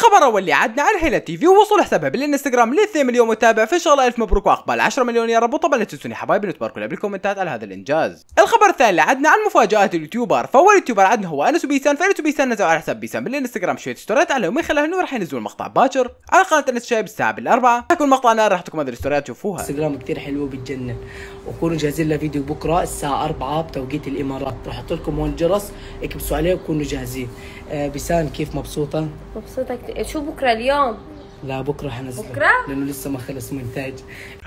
الخبر اول اللي عدنا على حيلة تي في ووصول حسابها بالانستغرام ل 2 مليون متابع شاء الله الف مبروك واقبال 10 مليون يا رب وطبعا لا تنسوني حبايبي وتباركوا لي بالكومنتات على هذا الانجاز. الخبر الثاني اللي عدنا عن مفاجات اليوتيوبر فاول يوتيوبر عدنا هو انس وبيسان فانس وبيسان نزلوا على حساب بيسان بالانستغرام شويه ستوريات عليهم من خلالها راح ينزلون مقطع باكر على قناه انس شايب الساعه بالاربعه حيكون مقطع نار راح تكون هذه الستوريات تشوفوها. انستغرام كثير حلوه بتجنن وكونوا جاهزين لفيديو بكره الساعه 4 بتوقيت الامارات راح احط لكم هون الجرس اكبسوا عليه وكونوا جاهزين. آه، بيسان كيف مبسوطه؟ مبسوطه كثير شو بكره اليوم لا بكره هنزل بكره؟ لانه لسه ما خلص مونتاج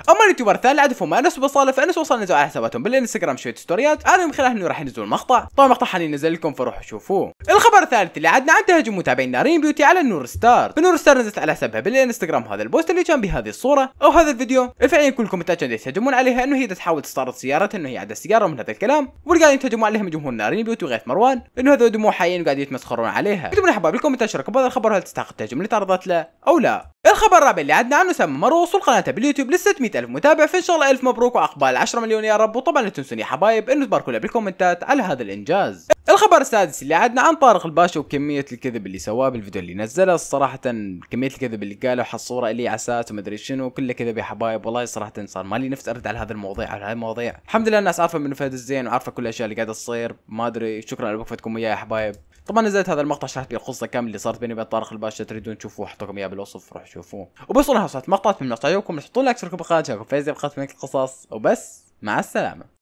اما اليوتيوبر الثاني اللي عرفوا انس وبصاله فانس وصل نزل على حساباتهم بالانستغرام شويه ستوريات انا من خلالها انه راح ينزلوا المقطع طبعا المقطع نزل لكم فروحوا شوفوه الخبر الثالث اللي عدنا عن تهاجم متابعين نارين بيوتي على نور ستار نور ستار نزلت على حسابها بالانستغرام هذا البوست اللي كان بهذه الصوره او هذا الفيديو فعليا كل الكومنتات كانوا يتهجمون عليها انه هي تحاول تستعرض سيارتها انه هي عاد السياره ومن هذا الكلام واللي قاعدين يتهجمون عليها من جمهور نارين بيوتي وغيث مروان انه هذا دموع حيين وقاعد يتمسخرون عليها كتبوا لي الكومنتات شاركوا بهذا الخبر هل تستحق التهجم اللي تعرضت له او لا الخبر الرابع اللي عدنا عنه سام مر وصول قناته باليوتيوب ل 600 الف متابع فان شاء الله الف مبروك واقبال 10 مليون يا رب وطبعا لا تنسوني يا حبايب انه تباركوا لي بالكومنتات على هذا الانجاز الخبر السادس اللي عدنا عن طارق الباشا وكمية الكذب اللي سواه بالفيديو اللي نزله صراحة كمية الكذب اللي قاله حصوره الي وما ومدري شنو كله كذب يا حبايب والله صراحة صار مالي نفس ارد على هذا المواضيع على هاي المواضيع الحمد لله الناس عارفة من فهد الزين وعارفة كل الاشياء اللي قاعدة تصير ما ادري شكرا على وقفتكم وياي يا حبايب طبعا نزلت هذا المقطع شرحت فيه القصه كامله اللي صارت بيني وبين طارق الباشا تريدون تشوفوه لكم اياه بالوصف روحوا شوفوه وبس والله صارت مقطع اتمنى يعجبكم تحطوا لايك تشتركوا بالقناه تشاركوا فيزي بقناه القصص وبس مع السلامه